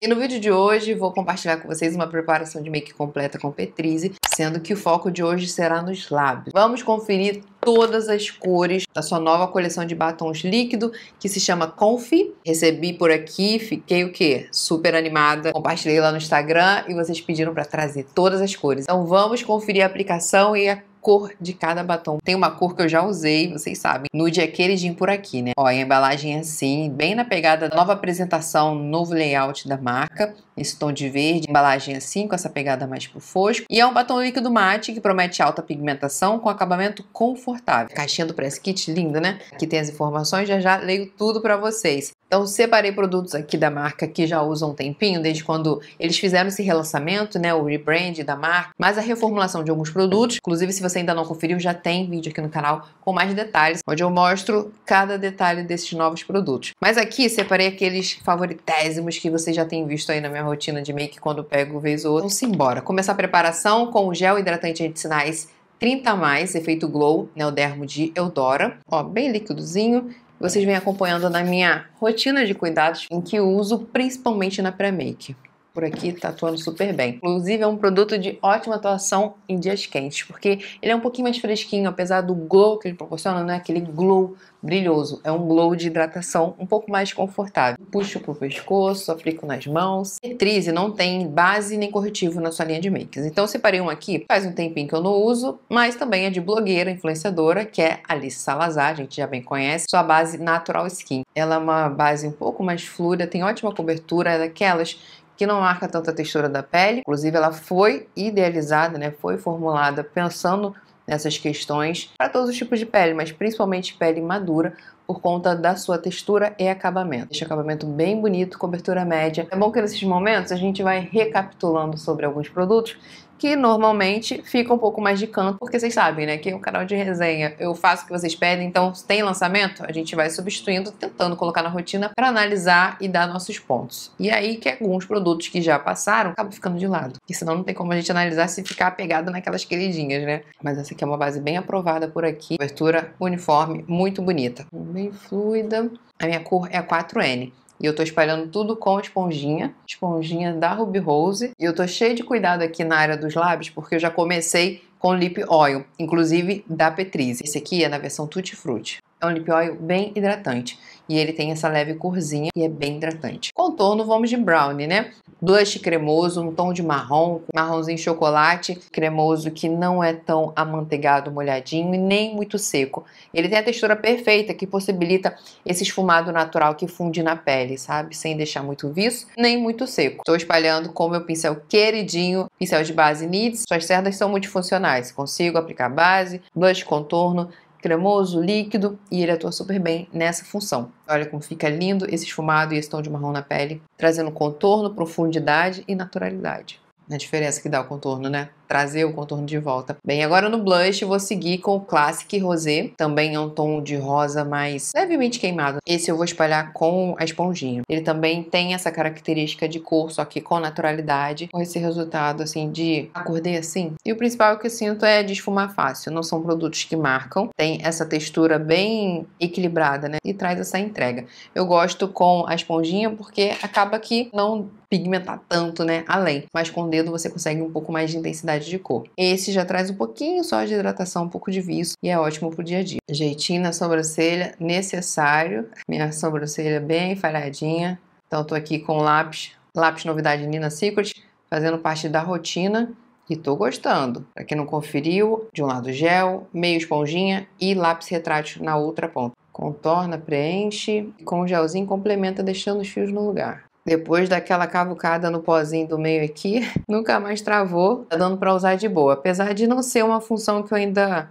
E no vídeo de hoje vou compartilhar com vocês uma preparação de make completa com Petrize, sendo que o foco de hoje será nos lábios. Vamos conferir todas as cores da sua nova coleção de batons líquido, que se chama Confi. Recebi por aqui, fiquei o quê? Super animada. Compartilhei lá no Instagram e vocês pediram para trazer todas as cores. Então vamos conferir a aplicação e a cor de cada batom. Tem uma cor que eu já usei, vocês sabem. Nude é queridinho por aqui, né? Ó, a embalagem é assim, bem na pegada da nova apresentação, novo layout da marca. Esse tom de verde, embalagem é assim, com essa pegada mais pro fosco. E é um batom líquido mate que promete alta pigmentação com acabamento confortável. Caixinha do press kit, linda, né? Aqui tem as informações, já já leio tudo para vocês. Então, separei produtos aqui da marca que já usam um tempinho, desde quando eles fizeram esse relançamento, né, o rebrand da marca, mas a reformulação de alguns produtos. Inclusive, se você ainda não conferiu, já tem vídeo aqui no canal com mais detalhes, onde eu mostro cada detalhe desses novos produtos. Mas aqui, separei aqueles favoritésimos que você já tem visto aí na minha rotina de make quando pego vez ou outra. Então, simbora. Começar a preparação com o gel hidratante anti-sinais 30+, mais, efeito glow, né, o dermo de Eudora. Ó, bem líquidozinho vocês vêm acompanhando na minha rotina de cuidados em que uso principalmente na pré-make por aqui tá atuando super bem. Inclusive é um produto de ótima atuação em dias quentes, porque ele é um pouquinho mais fresquinho, apesar do glow que ele proporciona, não é aquele glow brilhoso, é um glow de hidratação um pouco mais confortável. Puxo pro pescoço, aplico nas mãos. Retrize não tem base nem corretivo na sua linha de makes. Então separei um aqui, faz um tempinho que eu não uso, mas também é de blogueira, influenciadora, que é Alice Salazar, a gente já bem conhece, sua base Natural Skin. Ela é uma base um pouco mais fluida, tem ótima cobertura, é daquelas que não marca tanto a textura da pele. Inclusive, ela foi idealizada, né? Foi formulada pensando nessas questões para todos os tipos de pele, mas principalmente pele madura por conta da sua textura e acabamento. Este acabamento bem bonito, cobertura média. É bom que nesses momentos a gente vai recapitulando sobre alguns produtos que normalmente fica um pouco mais de canto, porque vocês sabem, né? Que é um canal de resenha. Eu faço o que vocês pedem, então se tem lançamento, a gente vai substituindo, tentando colocar na rotina para analisar e dar nossos pontos. E aí que alguns produtos que já passaram acabam ficando de lado, porque senão não tem como a gente analisar se ficar apegado naquelas queridinhas, né? Mas essa aqui é uma base bem aprovada por aqui. Cobertura uniforme, muito bonita. Bem fluida. A minha cor é a 4N. E eu tô espalhando tudo com esponjinha, esponjinha da Ruby Rose. E eu tô cheio de cuidado aqui na área dos lábios, porque eu já comecei com lip oil, inclusive da Petrize. Esse aqui é na versão Tutti Frutti. É um lip oil bem hidratante. E ele tem essa leve corzinha e é bem hidratante. Contorno, vamos de brownie, né? Blush cremoso, um tom de marrom, marronzinho chocolate cremoso que não é tão amanteigado, molhadinho e nem muito seco. Ele tem a textura perfeita que possibilita esse esfumado natural que funde na pele, sabe? Sem deixar muito viço, nem muito seco. Estou espalhando com meu pincel queridinho, pincel de base Nids. Suas cerdas são multifuncionais. Consigo aplicar base, blush, contorno cremoso, líquido e ele atua super bem nessa função. Olha como fica lindo esse esfumado e esse tom de marrom na pele, trazendo contorno, profundidade e naturalidade na diferença que dá o contorno, né? Trazer o contorno de volta. Bem, agora no blush vou seguir com o Classic Rosé, também é um tom de rosa mais levemente queimado. Esse eu vou espalhar com a esponjinha. Ele também tem essa característica de cor, só que com naturalidade, com esse resultado assim de acordei assim. E o principal que eu sinto é de esfumar fácil, não são produtos que marcam, tem essa textura bem equilibrada, né? E traz essa entrega. Eu gosto com a esponjinha porque acaba que não pigmentar tanto, né? Além. Mas com o dedo você consegue um pouco mais de intensidade de cor. Esse já traz um pouquinho só de hidratação, um pouco de viço e é ótimo pro dia a dia. Jeitinho na sobrancelha, necessário. Minha sobrancelha é bem falhadinha. Então tô aqui com lápis, lápis novidade Nina Secret, fazendo parte da rotina e tô gostando. Pra quem não conferiu, de um lado gel, meio esponjinha e lápis retrátil na outra ponta. Contorna, preenche e com o gelzinho complementa deixando os fios no lugar. Depois daquela cavucada no pozinho do meio aqui, nunca mais travou, tá dando para usar de boa. Apesar de não ser uma função que eu ainda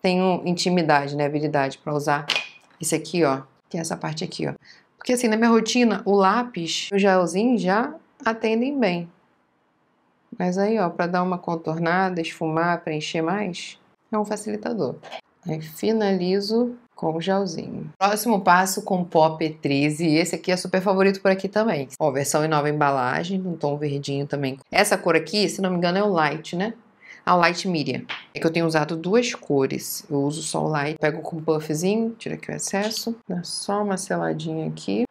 tenho intimidade, né, habilidade para usar esse aqui, ó, que é essa parte aqui, ó. Porque assim, na minha rotina, o lápis e o gelzinho já atendem bem. Mas aí, ó, para dar uma contornada, esfumar, preencher mais, é um facilitador. Aí finalizo com gelzinho. Próximo passo com Pop 13, e esse aqui é super favorito por aqui também. Ó, versão em nova embalagem, um tom verdinho também. Essa cor aqui, se não me engano, é o Light, né? a ah, Light Medium. É que eu tenho usado duas cores. Eu uso só o Light. Pego com o puffzinho, tira aqui o excesso. Dá só uma seladinha aqui.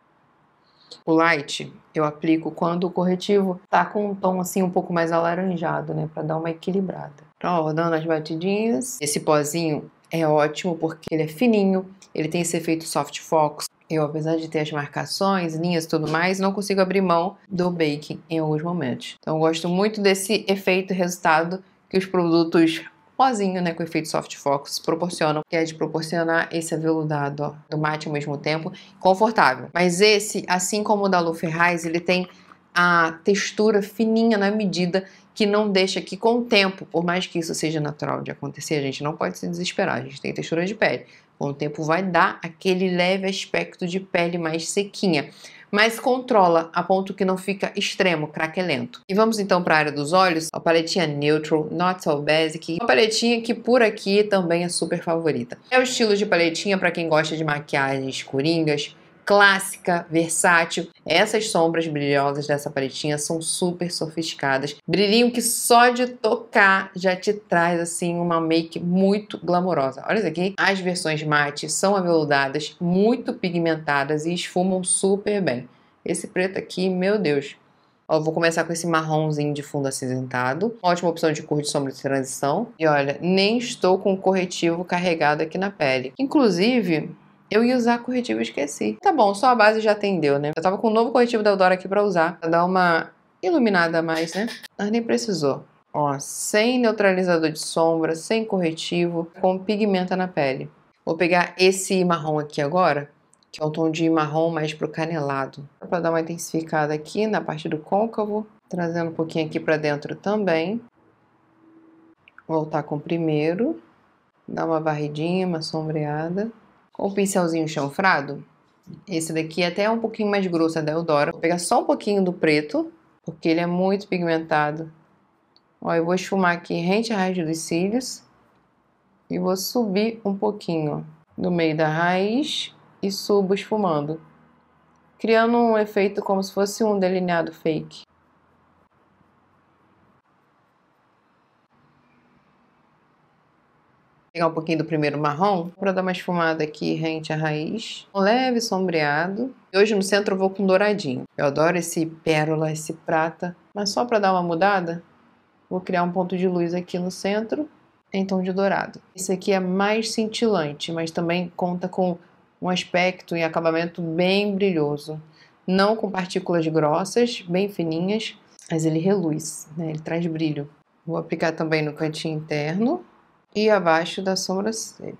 O Light eu aplico quando o corretivo tá com um tom assim um pouco mais alaranjado, né? Pra dar uma equilibrada. Então, ó, dando as batidinhas. Esse pozinho é ótimo porque ele é fininho, ele tem esse efeito soft focus. Eu, apesar de ter as marcações, linhas e tudo mais, não consigo abrir mão do baking em alguns momentos. Então, eu gosto muito desse efeito resultado que os produtos pozinho, né, com efeito soft focus proporcionam, que é de proporcionar esse aveludado ó, do mate ao mesmo tempo, confortável. Mas esse, assim como o da Lu Ferraz, ele tem a textura fininha na medida que não deixa que com o tempo, por mais que isso seja natural de acontecer, a gente não pode se desesperar, a gente tem textura de pele. Com o tempo vai dar aquele leve aspecto de pele mais sequinha, mas controla a ponto que não fica extremo, craquelento. E vamos então para a área dos olhos, a paletinha Neutral, Not So Basic, uma paletinha que por aqui também é super favorita. É o estilo de paletinha para quem gosta de maquiagens coringas, clássica, versátil. Essas sombras brilhosas dessa paletinha são super sofisticadas. Brilhinho que só de tocar já te traz assim uma make muito glamourosa. Olha isso aqui. As versões mate são aveludadas, muito pigmentadas e esfumam super bem. Esse preto aqui, meu Deus, Ó, vou começar com esse marronzinho de fundo acinzentado. Uma ótima opção de cor de sombra de transição. E olha, nem estou com o corretivo carregado aqui na pele. Inclusive, eu ia usar corretivo e esqueci. Tá bom, só a base já atendeu, né? Eu tava com um novo corretivo da Eudora aqui pra usar, pra dar uma iluminada a mais, né? Mas nem precisou. Ó, sem neutralizador de sombra, sem corretivo, com pigmenta na pele. Vou pegar esse marrom aqui agora, que é um tom de marrom mais pro canelado. Pra dar uma intensificada aqui na parte do côncavo, trazendo um pouquinho aqui pra dentro também. Voltar com o primeiro, dar uma varridinha, uma sombreada o pincelzinho chanfrado. Esse daqui é até é um pouquinho mais grosso, é da Eudora. Vou pegar só um pouquinho do preto, porque ele é muito pigmentado. Ó, eu vou esfumar aqui rente à raiz dos cílios. E vou subir um pouquinho do meio da raiz e subo esfumando. Criando um efeito como se fosse um delineado fake. pegar um pouquinho do primeiro marrom para dar uma esfumada aqui rente à raiz. Um leve sombreado. E hoje no centro eu vou com douradinho. Eu adoro esse pérola, esse prata. Mas só para dar uma mudada, vou criar um ponto de luz aqui no centro em tom de dourado. Esse aqui é mais cintilante, mas também conta com um aspecto e acabamento bem brilhoso. Não com partículas grossas, bem fininhas, mas ele reluz, né? ele traz brilho. Vou aplicar também no cantinho interno e abaixo da sobrancelha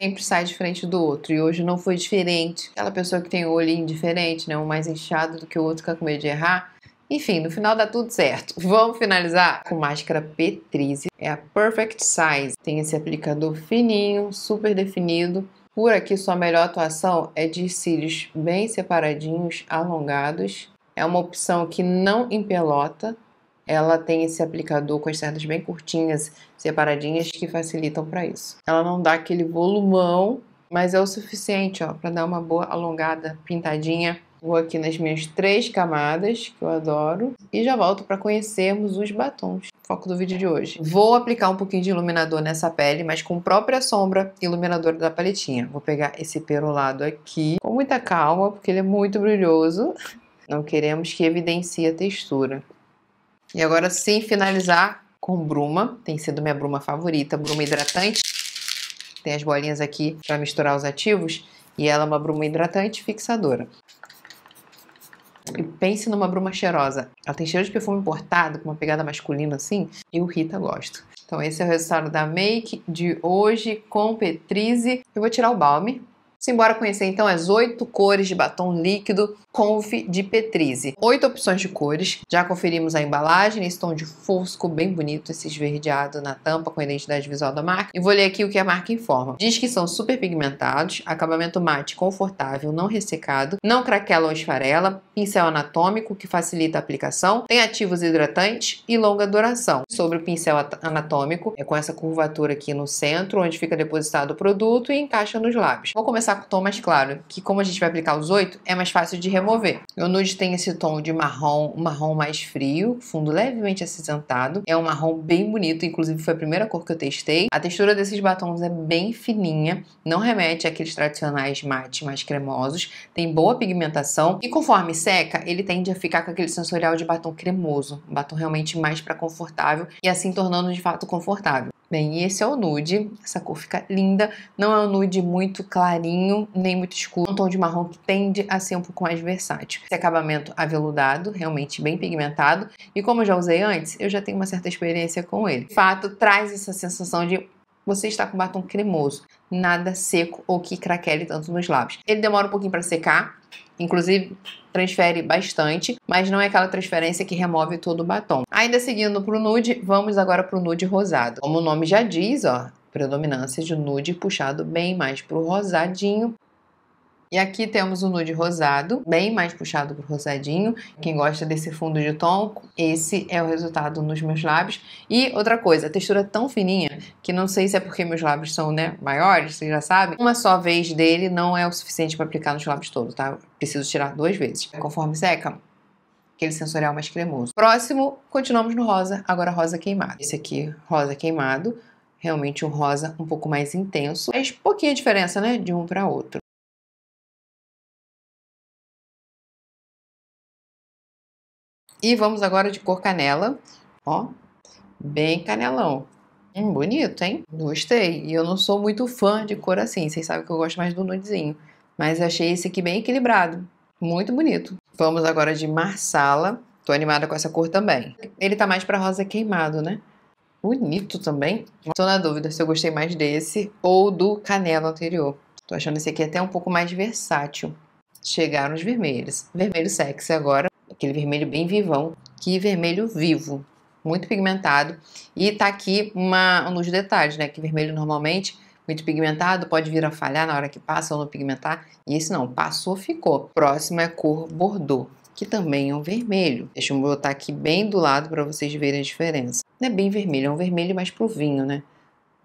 sempre sai diferente do outro. E hoje não foi diferente. Aquela pessoa que tem o olho diferente, né? Um mais inchado do que o outro que tá com medo de errar. Enfim, no final dá tudo certo. Vamos finalizar com máscara P13. É a Perfect Size. Tem esse aplicador fininho, super definido. Por aqui, sua melhor atuação é de cílios bem separadinhos, alongados. É uma opção que não empelota ela tem esse aplicador com as cerdas bem curtinhas, separadinhas, que facilitam para isso. Ela não dá aquele volumão, mas é o suficiente para dar uma boa alongada, pintadinha. Vou aqui nas minhas três camadas, que eu adoro, e já volto para conhecermos os batons. Foco do vídeo de hoje. Vou aplicar um pouquinho de iluminador nessa pele, mas com própria sombra iluminadora da paletinha. Vou pegar esse perolado aqui com muita calma, porque ele é muito brilhoso. Não queremos que evidencie a textura. E agora sim, finalizar com bruma. Tem sido minha bruma favorita, bruma hidratante. Tem as bolinhas aqui para misturar os ativos. E ela é uma bruma hidratante fixadora. E pense numa bruma cheirosa. Ela tem cheiro de perfume importado, com uma pegada masculina assim. E o Rita gosto. Então esse é o resultado da make de hoje com Petrize. Eu vou tirar o balme, Simbora conhecer então as oito cores de batom líquido Conf de Petrize. Oito opções de cores. Já conferimos a embalagem, esse tom de fosco bem bonito, esse esverdeado na tampa com a identidade visual da marca. E vou ler aqui o que a marca informa. Diz que são super pigmentados, acabamento mate confortável, não ressecado, não craquela ou esfarela, pincel anatômico que facilita a aplicação, tem ativos hidratantes e longa duração. Sobre o pincel anatômico, é com essa curvatura aqui no centro, onde fica depositado o produto e encaixa nos lábios. Vou começar com tom mais claro, que como a gente vai aplicar os oito, é mais fácil de remover. O nude tem esse tom de marrom, marrom mais frio, fundo levemente acinzentado. É um marrom bem bonito, inclusive foi a primeira cor que eu testei. A textura desses batons é bem fininha, não remete àqueles tradicionais mates mais cremosos, tem boa pigmentação e conforme seca, ele tende a ficar com aquele sensorial de batom cremoso, um batom realmente mais para confortável e assim tornando de fato confortável. Bem, esse é o nude, essa cor fica linda, não é um nude muito clarinho, nem muito escuro, é um tom de marrom que tende a ser um pouco mais versátil. Esse acabamento aveludado, realmente bem pigmentado, e como eu já usei antes, eu já tenho uma certa experiência com ele. De fato, traz essa sensação de você está com batom cremoso nada seco ou que craquele tanto nos lábios. Ele demora um pouquinho para secar, inclusive transfere bastante, mas não é aquela transferência que remove todo o batom. Ainda seguindo pro nude, vamos agora pro nude rosado. Como o nome já diz, ó, predominância de nude puxado bem mais pro rosadinho, e aqui temos o nude rosado, bem mais puxado para o rosadinho. Quem gosta desse fundo de tom, esse é o resultado nos meus lábios. E outra coisa, a textura é tão fininha que não sei se é porque meus lábios são né, maiores, vocês já sabem. Uma só vez dele não é o suficiente para aplicar nos lábios todos, tá? preciso tirar duas vezes. Conforme seca, aquele sensorial mais cremoso. Próximo, continuamos no rosa, agora rosa queimado. Esse aqui, rosa queimado, realmente um rosa um pouco mais intenso. Mas pouquinha diferença, né, de um para outro. E vamos agora de cor canela, ó, bem canelão. Hum, bonito, hein? Gostei. E eu não sou muito fã de cor assim, vocês sabem que eu gosto mais do nudezinho. Mas achei esse aqui bem equilibrado, muito bonito. Vamos agora de Marsala, tô animada com essa cor também. Ele tá mais pra rosa queimado, né? Bonito também. Tô na dúvida se eu gostei mais desse ou do canela anterior. Tô achando esse aqui até um pouco mais versátil. Chegaram os vermelhos. Vermelho sexy agora aquele vermelho bem vivão, que vermelho vivo, muito pigmentado. E tá aqui uma, nos detalhes, né? Que vermelho normalmente muito pigmentado, pode vir a falhar na hora que passa ou não pigmentar. E esse não, passou, ficou. Próximo é cor Bordeaux, que também é um vermelho. Deixa eu botar aqui bem do lado para vocês verem a diferença. Não é bem vermelho, é um vermelho mais pro vinho, né?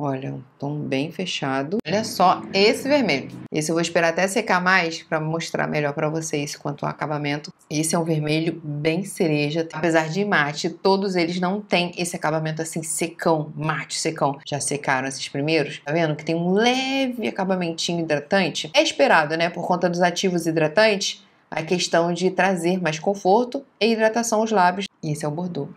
Olha, um tom bem fechado. Olha só esse vermelho. Esse eu vou esperar até secar mais para mostrar melhor para vocês quanto ao acabamento. Esse é um vermelho bem cereja. Tá? Apesar de mate, todos eles não têm esse acabamento assim secão, mate secão. Já secaram esses primeiros? Tá vendo que tem um leve acabamentinho hidratante? É esperado, né? Por conta dos ativos hidratantes, a questão de trazer mais conforto e hidratação aos lábios. E esse é o Bordeaux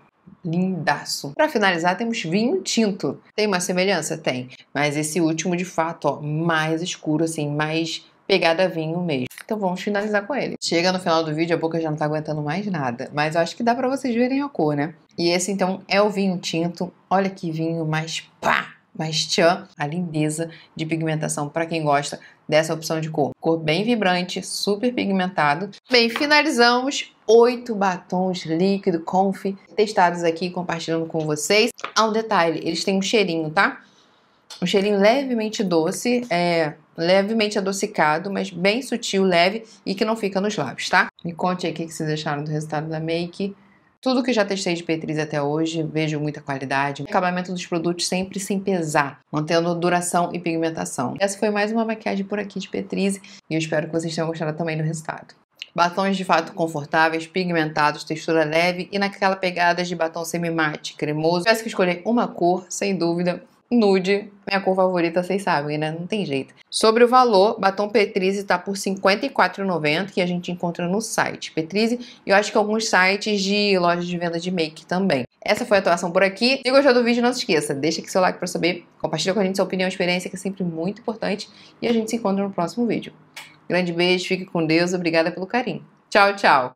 lindaço. Para finalizar, temos vinho tinto. Tem uma semelhança? Tem. Mas esse último, de fato, ó, mais escuro, assim, mais pegada vinho mesmo. Então vamos finalizar com ele. Chega no final do vídeo, a boca já não tá aguentando mais nada. Mas eu acho que dá para vocês verem a cor, né? E esse, então, é o vinho tinto. Olha que vinho mais pá! Mas tchan, a lindeza de pigmentação para quem gosta dessa opção de cor. Cor bem vibrante, super pigmentado. Bem, finalizamos oito batons líquido conf testados aqui compartilhando com vocês. Ah, um detalhe, eles têm um cheirinho, tá? Um cheirinho levemente doce, é levemente adocicado, mas bem sutil, leve e que não fica nos lábios, tá? Me conte aqui o que vocês acharam do resultado da make. Tudo que já testei de Petriz até hoje, vejo muita qualidade. Acabamento dos produtos sempre sem pesar, mantendo duração e pigmentação. Essa foi mais uma maquiagem por aqui de Petriz e eu espero que vocês tenham gostado também do resultado. Batons de fato confortáveis, pigmentados, textura leve e naquela pegada de batom semi-mate, cremoso. Se tivesse que escolher uma cor, sem dúvida, nude, minha cor favorita, vocês sabem, né? Não tem jeito. Sobre o valor, batom Petrize tá por R$54,90, que a gente encontra no site Petrize, e eu acho que alguns sites de lojas de venda de make também. Essa foi a atuação por aqui. Se gostou do vídeo, não se esqueça, deixa aqui seu like pra saber, compartilha com a gente sua opinião e experiência, que é sempre muito importante, e a gente se encontra no próximo vídeo. Grande beijo, fique com Deus, obrigada pelo carinho. Tchau, tchau!